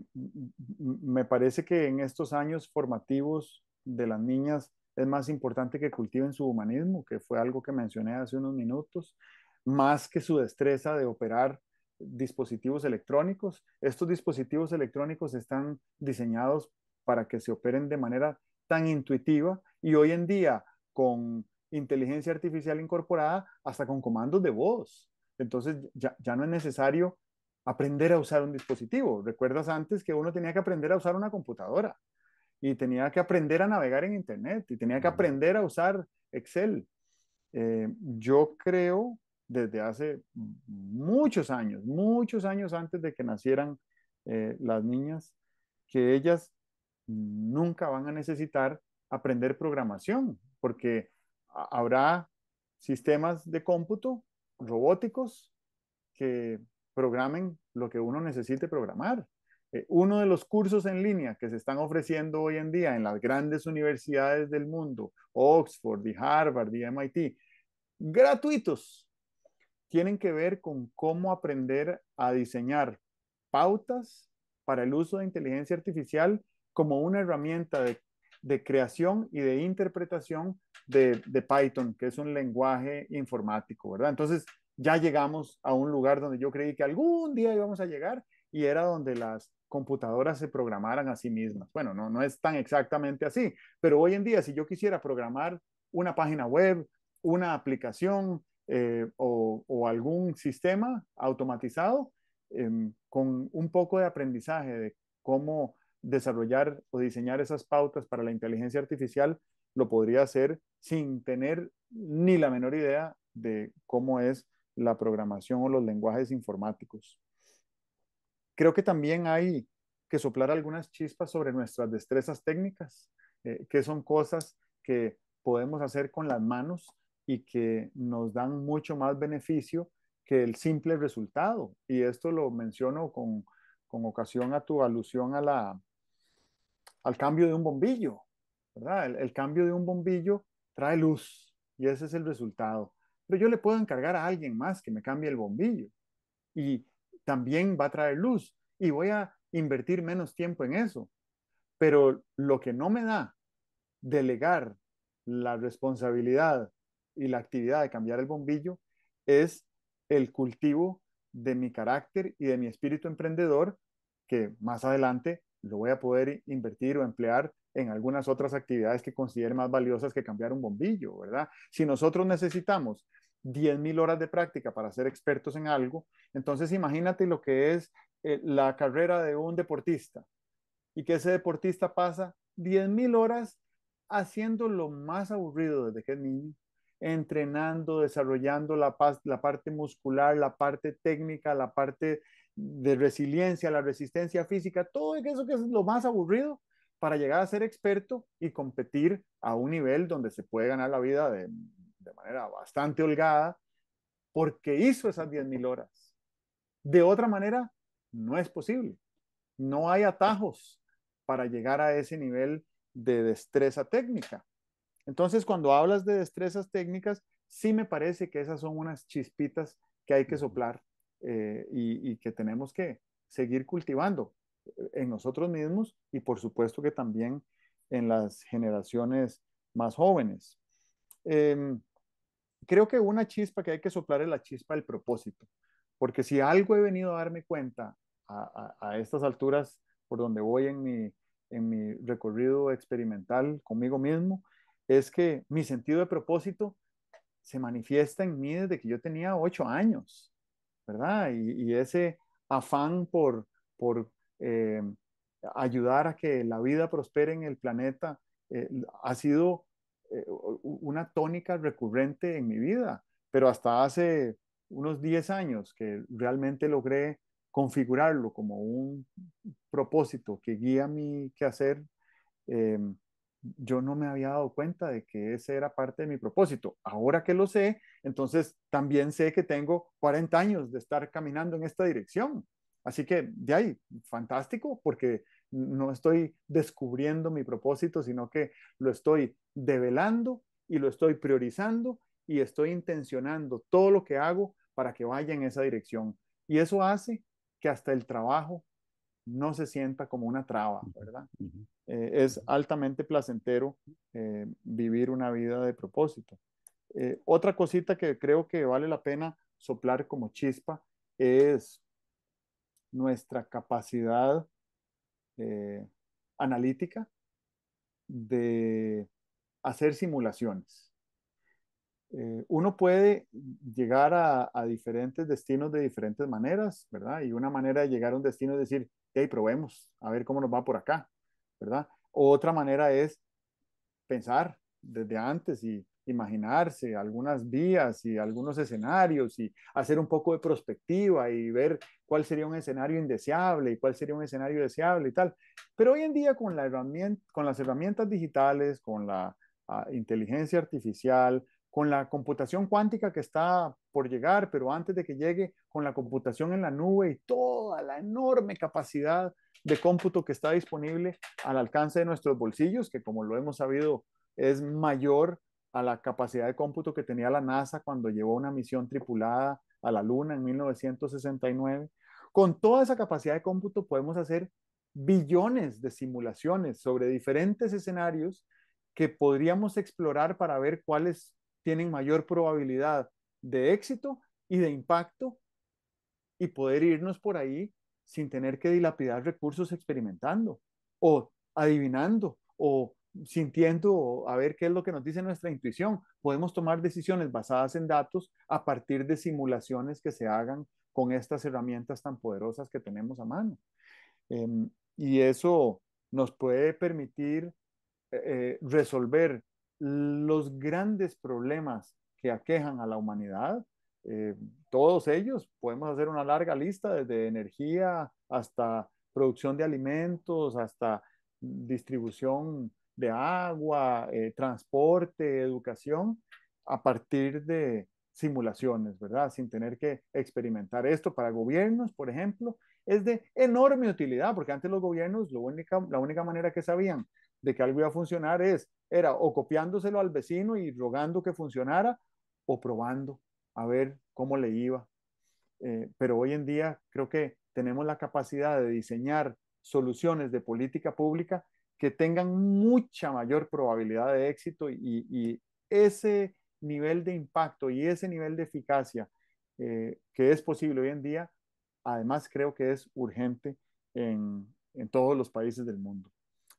me parece que en estos años formativos de las niñas es más importante que cultiven su humanismo, que fue algo que mencioné hace unos minutos, más que su destreza de operar dispositivos electrónicos. Estos dispositivos electrónicos están diseñados para que se operen de manera tan intuitiva y hoy en día con inteligencia artificial incorporada hasta con comandos de voz. Entonces ya, no es necesario aprender a usar un dispositivo. Recuerdas antes que uno tenía que aprender a usar una computadora y tenía que aprender a navegar en Internet y tenía que aprender a usar Excel. Eh, yo creo desde hace muchos años, muchos años antes de que nacieran eh, las niñas, que ellas nunca van a necesitar aprender programación, porque habrá sistemas de cómputo robóticos que programen lo que uno necesite programar. Eh, uno de los cursos en línea que se están ofreciendo hoy en día en las grandes universidades del mundo, Oxford y Harvard y MIT, gratuitos, tienen que ver con cómo aprender a diseñar pautas para el uso de inteligencia artificial como una herramienta de, creación y de interpretación de, Python, que es un lenguaje informático, ¿verdad? Entonces ya llegamos a un lugar donde yo creí que algún día íbamos a llegar y era donde las computadoras se programaran a sí mismas. Bueno, no, no es tan exactamente así, pero hoy en día si yo quisiera programar una página web, una aplicación eh, o, algún sistema automatizado, em, con un poco de aprendizaje de cómo desarrollar o diseñar esas pautas para la inteligencia artificial lo podría hacer sin tener ni la menor idea de cómo es la programación o los lenguajes informáticos. Creo que también hay que soplar algunas chispas sobre nuestras destrezas técnicas, eh, que son cosas que podemos hacer con las manos y que nos dan mucho más beneficio que el simple resultado. Y esto lo menciono con ocasión a tu alusión a la, al cambio de un bombillo, ¿verdad? El, el, cambio de un bombillo trae luz y ese es el resultado. Pero yo le puedo encargar a alguien más que me cambie el bombillo y también va a traer luz y voy a invertir menos tiempo en eso. Pero lo que no me da delegar la responsabilidad y la actividad de cambiar el bombillo es el cultivo de mi carácter y de mi espíritu emprendedor que más adelante lo voy a poder invertir o emplear en algunas otras actividades que considere más valiosas que cambiar un bombillo, ¿verdad? Si nosotros necesitamos 10.000 horas de práctica para ser expertos en algo, entonces imagínate lo que es eh, la carrera de un deportista y que ese deportista pasa 10.000 horas haciendo lo más aburrido desde que es niño, entrenando, desarrollando la, la parte muscular, la parte técnica, la parte de resiliencia, la resistencia física, todo eso que es lo más aburrido para llegar a ser experto y competir a un nivel donde se puede ganar la vida de, de manera bastante holgada, porque hizo esas 10.000 horas. De otra manera, no es posible. No hay atajos para llegar a ese nivel de destreza técnica. Entonces, cuando hablas de destrezas técnicas, sí me parece que esas son unas chispitas que hay que soplar eh, y, que tenemos que seguir cultivando eh, en nosotros mismos y por supuesto que también en las generaciones más jóvenes. Em, creo que una chispa que hay que soplar es la chispa del propósito, porque si algo he venido a darme cuenta a, estas alturas por donde voy en mi, en mi recorrido experimental conmigo mismo, es que mi sentido de propósito se manifiesta en mí desde que yo tenía ocho años. ¿verdad? Y, ese afán por, por eh, ayudar a que la vida prospere en el planeta eh, ha sido eh, una tónica recurrente en mi vida, pero hasta hace unos 10 años que realmente logré configurarlo como un propósito que guía mi quehacer, hacer em, yo no me había dado cuenta de que ese era parte de mi propósito. Ahora que lo sé, entonces también sé que tengo 40 años de estar caminando en esta dirección. Así que de ahí, fantástico, porque no estoy descubriendo mi propósito, sino que lo estoy develando y lo estoy priorizando y estoy intencionando todo lo que hago para que vaya en esa dirección. Y eso hace que hasta el trabajo no se sienta como una traba, ¿verdad? Eh, es altamente placentero eh, vivir una vida de propósito. Eh, otra cosita que creo que vale la pena soplar como chispa es nuestra capacidad analítica de hacer simulaciones. uno puede llegar a, a, diferentes destinos de diferentes maneras, ¿verdad? Y una manera de llegar a un destino es decir, y probemos, a ver cómo nos va por acá, ¿verdad? Otra manera es pensar desde antes y imaginarse algunas vías y algunos escenarios y hacer un poco de prospectiva y ver cuál sería un escenario indeseable y cuál sería un escenario deseable y tal. Pero hoy en día con, las herramientas digitales, con la ah, inteligencia artificial, con la computación cuántica que está por llegar, pero antes de que llegue, con la computación en la nube y toda la enorme capacidad de cómputo que está disponible al alcance de nuestros bolsillos, que como lo hemos sabido es mayor a la capacidad de cómputo que tenía la NASA cuando llevó una misión tripulada a la Luna en 1969. Con toda esa capacidad de cómputo podemos hacer billones de simulaciones sobre diferentes escenarios que podríamos explorar para ver cuáles tienen mayor probabilidad de éxito y de impacto y poder irnos por ahí sin tener que dilapidar recursos experimentando o adivinando o sintiendo a ver qué es lo que nos dice nuestra intuición. Podemos tomar decisiones basadas en datos a partir de simulaciones que se hagan con estas herramientas tan poderosas que tenemos a mano. Em, y eso nos puede permitir eh, eh, resolver los grandes problemas que aquejan a la humanidad, eh, todos ellos, podemos hacer una larga lista desde energía hasta producción de alimentos, hasta distribución de agua, eh, transporte, educación, a partir de simulaciones, ¿verdad? Sin tener que experimentar esto para gobiernos, por ejemplo, es de enorme utilidad, porque antes los gobiernos, lo la única manera que sabían de que algo iba a funcionar es, era o copiándoselo al vecino y rogando que funcionara o probando a ver cómo le iba. Eh, pero hoy en día creo que tenemos la capacidad de diseñar soluciones de política pública que tengan mucha mayor probabilidad de éxito y, ese nivel de impacto y ese nivel de eficacia eh, que es posible hoy en día, además creo que es urgente en todos los países del mundo.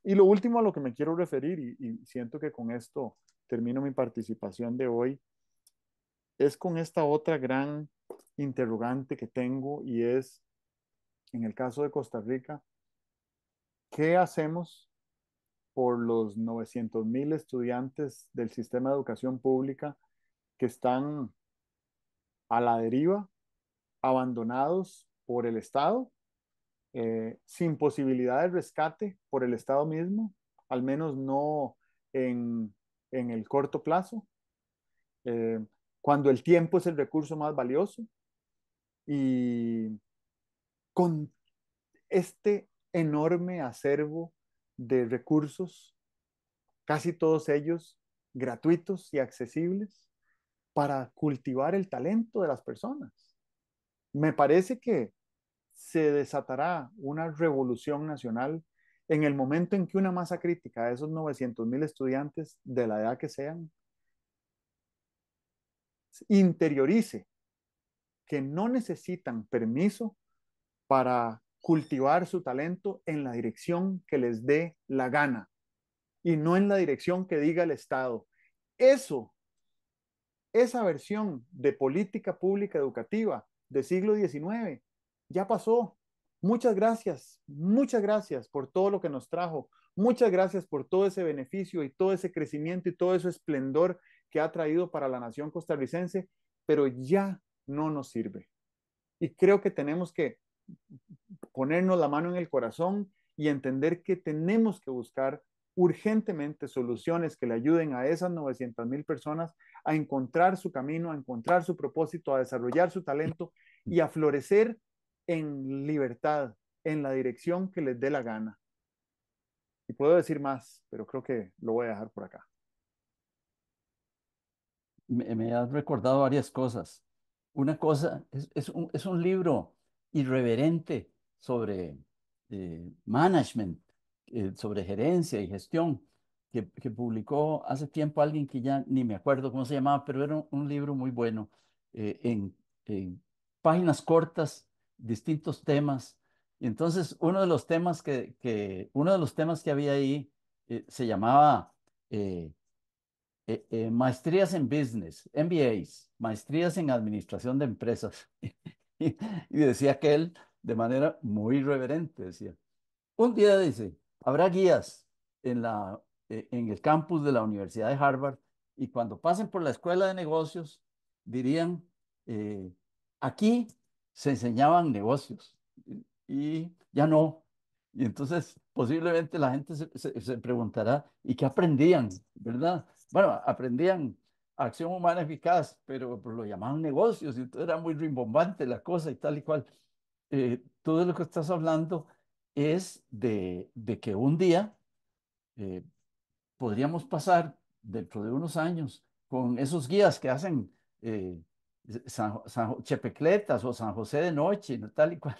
Y lo último a lo que me quiero referir, y, siento que con esto termino mi participación de hoy, es con esta otra gran interrogante que tengo y es, en el caso de Costa Rica, ¿qué hacemos por los 900 mil estudiantes del sistema de educación pública que están a la deriva, abandonados por el Estado eh, sin posibilidad de rescate por el Estado mismo, al menos no en, el corto plazo, eh, cuando el tiempo es el recurso más valioso y con este enorme acervo de recursos, casi todos ellos gratuitos y accesibles, para cultivar el talento de las personas. Me parece que se desatará una revolución nacional en el momento en que una masa crítica de esos 900.000 estudiantes, de la edad que sean, interiorice que no necesitan permiso para cultivar su talento en la dirección que les dé la gana y no en la dirección que diga el Estado. Eso, esa versión de política pública educativa del siglo XIX ya pasó. Muchas gracias, muchas gracias por todo lo que nos trajo. Muchas gracias por todo ese beneficio y todo ese crecimiento y todo ese esplendor que ha traído para la nación costarricense, pero ya no nos sirve. Y creo que tenemos que ponernos la mano en el corazón y entender que tenemos que buscar urgentemente soluciones que le ayuden a esas 900 mil personas a encontrar su camino, a encontrar su propósito, a desarrollar su talento y a florecer en libertad, en la dirección que les dé la gana. Y puedo decir más, pero creo que lo voy a dejar por acá. Me, me has recordado varias cosas. Una cosa, es, es, un, es un, libro irreverente sobre eh, management, eh, sobre gerencia y gestión, que, que, publicó hace tiempo alguien que ya ni me acuerdo cómo se llamaba, pero era un, libro muy bueno, eh, en, en páginas cortas distintos temas. Y entonces uno de los temas que, uno de los temas que había ahí eh, se llamaba eh, eh, maestrías en business, MBAs, maestrías en administración de empresas. y, decía que él de manera muy reverente, decía, un día dice, habrá guías en, la, en el campus de la Universidad de Harvard y cuando pasen por la escuela de negocios dirían, aquí se enseñaban negocios y ya no. Y entonces posiblemente la gente se, preguntará, ¿y qué aprendían? ¿Verdad? Bueno, aprendían acción humana eficaz, pero, lo llamaban negocios y entonces era muy rimbombante la cosa y tal y cual. Eh, todo lo que estás hablando es de, que un día eh, podríamos pasar dentro de unos años con esos guías que hacen eh, San, Chepecletas o San José de Noche, ¿no? tal y cual.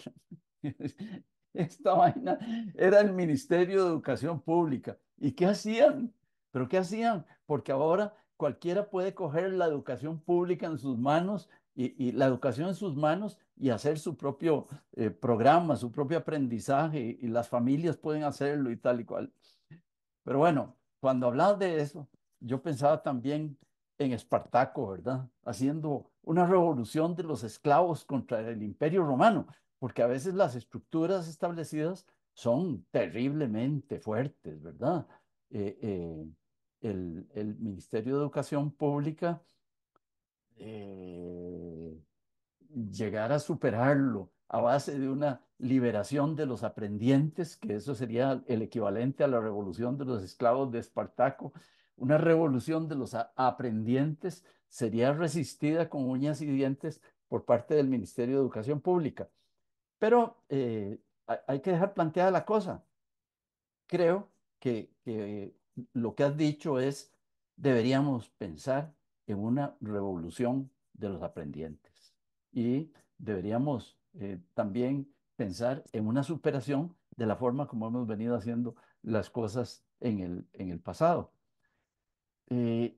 Esta vaina era el Ministerio de Educación Pública. ¿Y qué hacían? ¿Pero qué hacían? Porque ahora cualquiera puede coger la educación pública en sus manos y, la educación en sus manos y hacer su propio eh, programa, su propio aprendizaje y, las familias pueden hacerlo y tal y cual. Pero bueno, cuando hablas de eso, yo pensaba también en Espartaco, ¿verdad? Haciendo una revolución de los esclavos contra el imperio romano, porque a veces las estructuras establecidas son terriblemente fuertes, ¿verdad? Eh, eh, el, Ministerio de Educación Pública eh, llegar a superarlo a base de una liberación de los aprendientes, que eso sería el equivalente a la revolución de los esclavos de Espartaco, una revolución de los aprendientes sería resistida con uñas y dientes por parte del Ministerio de Educación Pública. Pero eh, hay que dejar planteada la cosa. Creo que, lo que has dicho es, deberíamos pensar en una revolución de los aprendientes y deberíamos eh, también pensar en una superación de la forma como hemos venido haciendo las cosas el, en el pasado. Eh,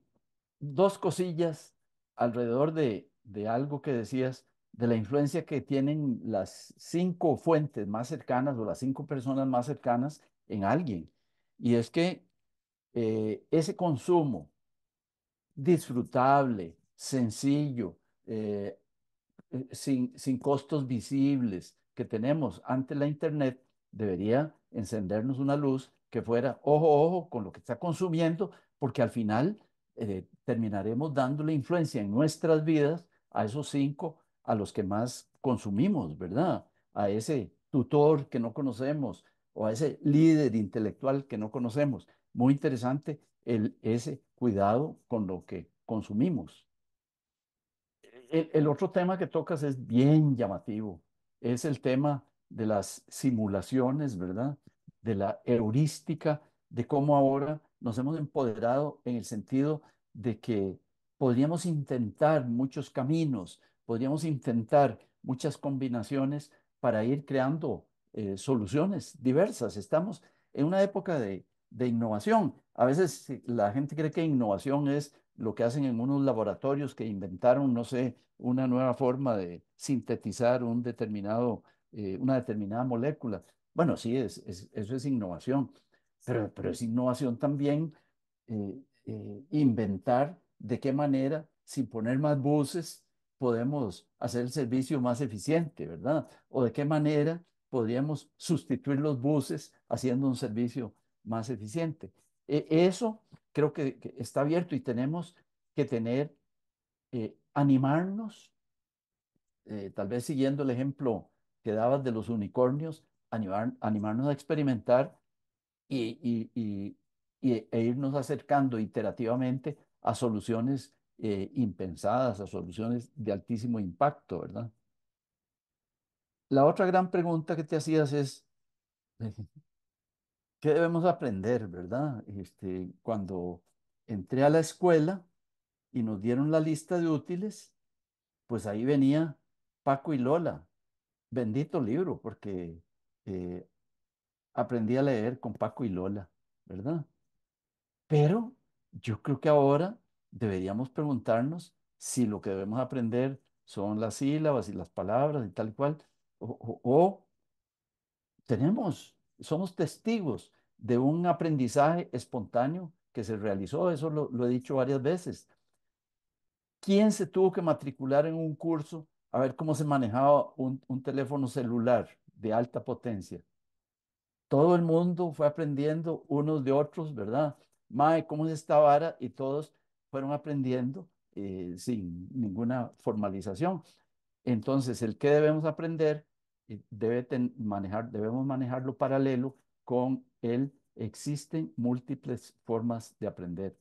dos cosillas alrededor de, de algo que decías, de la influencia que tienen las cinco fuentes más cercanas o las cinco personas más cercanas en alguien. Y es que eh, ese consumo disfrutable, sencillo, eh, sin, sin costos visibles que tenemos ante la Internet, debería encendernos una luz que fuera, ojo, ojo, con lo que está consumiendo, porque al final eh, terminaremos dándole influencia en nuestras vidas a esos cinco a los que más consumimos, ¿verdad? A ese tutor que no conocemos o a ese líder intelectual que no conocemos. Muy interesante el, ese cuidado con lo que consumimos. el otro tema que tocas es bien llamativo, es el tema de las simulaciones, ¿verdad? De la heurística, de cómo ahora nos hemos empoderado en el sentido de que podríamos intentar muchos caminos, podríamos intentar muchas combinaciones para ir creando eh, soluciones diversas. Estamos en una época de, innovación. A veces eh, la gente cree que innovación es lo que hacen en unos laboratorios que inventaron, no sé, una nueva forma de sintetizar un determinado, eh, una determinada molécula. Bueno, sí, es, eso es innovación, pero, pero es innovación también eh, eh, inventar de qué manera, sin poner más buses, podemos hacer el servicio más eficiente, ¿verdad? O de qué manera podríamos sustituir los buses haciendo un servicio más eficiente. E, eso creo que, está abierto y tenemos que tener, eh, animarnos, tal vez siguiendo el ejemplo que dabas de los unicornios, animarnos a experimentar y, e irnos acercando iterativamente a soluciones eh, impensadas, a soluciones de altísimo impacto, ¿verdad? La otra gran pregunta que te hacías es, ¿qué debemos aprender, verdad? Este, cuando entré a la escuela y nos dieron la lista de útiles, pues ahí venía Paco y Lola, bendito libro, porque eh, aprendí a leer con Paco y Lola, ¿verdad? Pero yo creo que ahora deberíamos preguntarnos si lo que debemos aprender son las sílabas y las palabras y tal y cual, o, tenemos, somos testigos de un aprendizaje espontáneo que se realizó, eso lo, he dicho varias veces. ¿Quién se tuvo que matricular en un curso a ver cómo se manejaba un teléfono celular de alta potencia? todo el mundo fue aprendiendo unos de otros, ¿verdad? Mae, ¿cómo es esta vara? Y todos fueron aprendiendo eh, sin ninguna formalización. Entonces, el que debemos aprender eh, debe manejar, debemos manejarlo paralelo con el existen múltiples formas de aprender.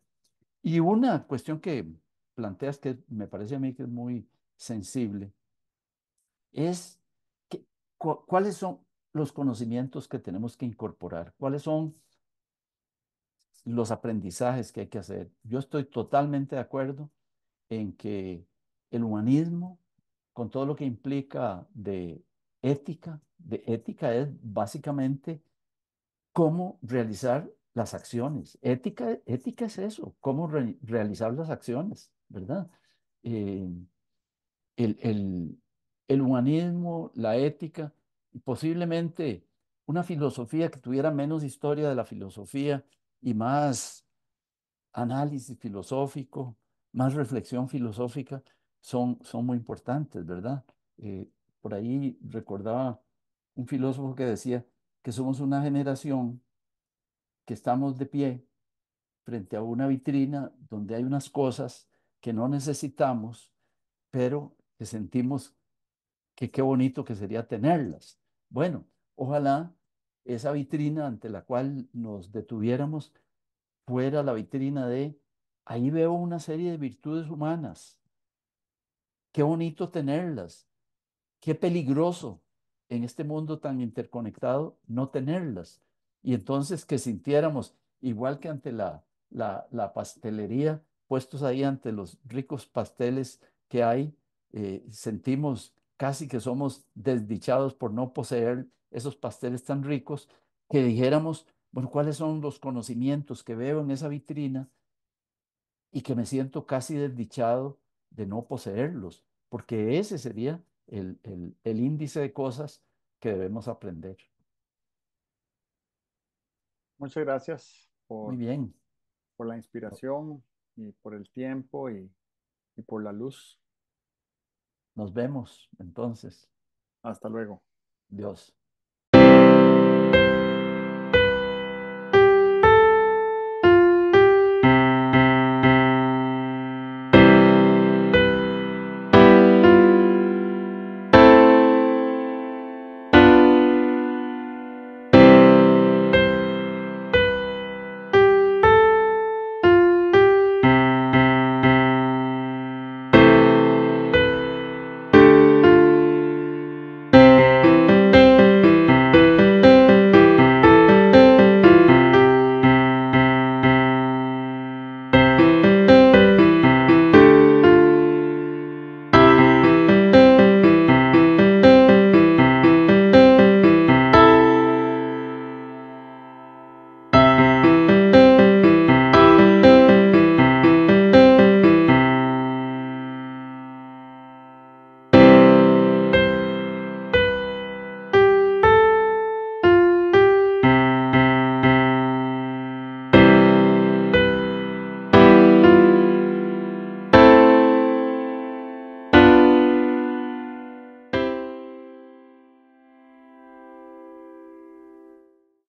Y una cuestión que planteas que me parece a mí que es muy sensible es que, cuáles son los conocimientos que tenemos que incorporar, cuáles son los aprendizajes que hay que hacer. Yo estoy totalmente de acuerdo en que el humanismo, con todo lo que implica de ética, de ética es básicamente cómo realizar las acciones. Ética, ética es eso, cómo realizar las acciones, ¿verdad? Eh, el, el humanismo, la ética, posiblemente una filosofía que tuviera menos historia de la filosofía y más análisis filosófico, más reflexión filosófica, son, muy importantes, ¿verdad? Eh, por ahí recordaba un filósofo que decía que somos una generación que estamos de pie frente a una vitrina donde hay unas cosas que no necesitamos, pero que sentimos que qué bonito que sería tenerlas. Bueno, ojalá esa vitrina ante la cual nos detuviéramos fuera la vitrina de, ahí veo una serie de virtudes humanas. Qué bonito tenerlas. Qué peligroso en este mundo tan interconectado no tenerlas. Y entonces que sintiéramos, igual que ante la, la, pastelería, puestos ahí ante los ricos pasteles que hay, eh, sentimos casi que somos desdichados por no poseer esos pasteles tan ricos, que dijéramos, bueno, ¿cuáles son los conocimientos que veo en esa vitrina y que me siento casi desdichado de no poseerlos? Porque ese sería el, índice de cosas que debemos aprender. Muchas gracias por, Muy bien. por la inspiración y por el tiempo y, y por la luz. Nos vemos entonces. Hasta luego. Dios.